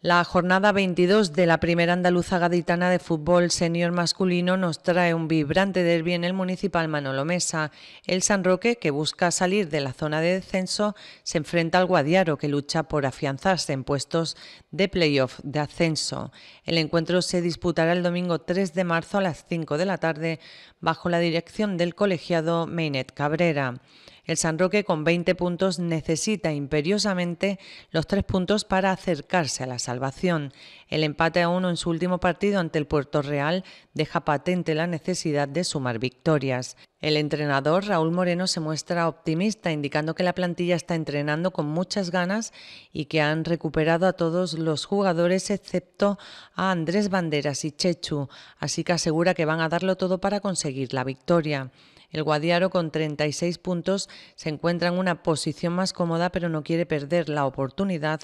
La jornada 22 de la primera andaluza gaditana de fútbol senior masculino nos trae un vibrante derbi en el municipal Manolo Mesa. El San Roque, que busca salir de la zona de descenso, se enfrenta al Guadiaro, que lucha por afianzarse en puestos de playoff de ascenso. El encuentro se disputará el domingo 3 de marzo a las 5 de la tarde bajo la dirección del colegiado Meinet Cabrera. El San Roque con 20 puntos necesita imperiosamente los tres puntos para acercarse a la salvación. El empate a uno en su último partido ante el Puerto Real deja patente la necesidad de sumar victorias. El entrenador Raúl Moreno se muestra optimista, indicando que la plantilla está entrenando con muchas ganas y que han recuperado a todos los jugadores excepto a Andrés Banderas y Chechu, así que asegura que van a darlo todo para conseguir la victoria. El Guadiaro con 36 puntos se encuentra en una posición más cómoda pero no quiere perder la oportunidad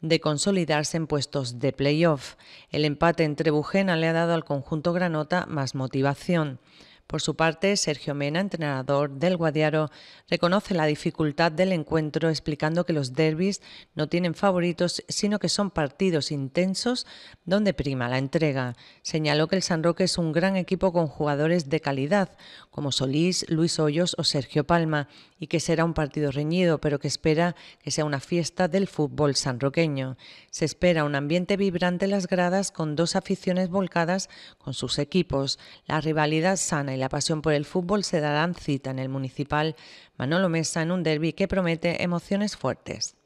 de consolidarse en puestos de playoff. El empate entre Bujena le ha dado al conjunto Granota más motivación. Por su parte, Sergio Mena, entrenador del Guadiaro, reconoce la dificultad del encuentro explicando que los derbis no tienen favoritos, sino que son partidos intensos donde prima la entrega. Señaló que el San Roque es un gran equipo con jugadores de calidad, como Solís, Luis Hoyos o Sergio Palma, y que será un partido reñido, pero que espera que sea una fiesta del fútbol sanroqueño. Se espera un ambiente vibrante en las gradas con dos aficiones volcadas con sus equipos, la rivalidad sana y la pasión por el fútbol se darán cita en el municipal Manolo Mesa en un derby que promete emociones fuertes.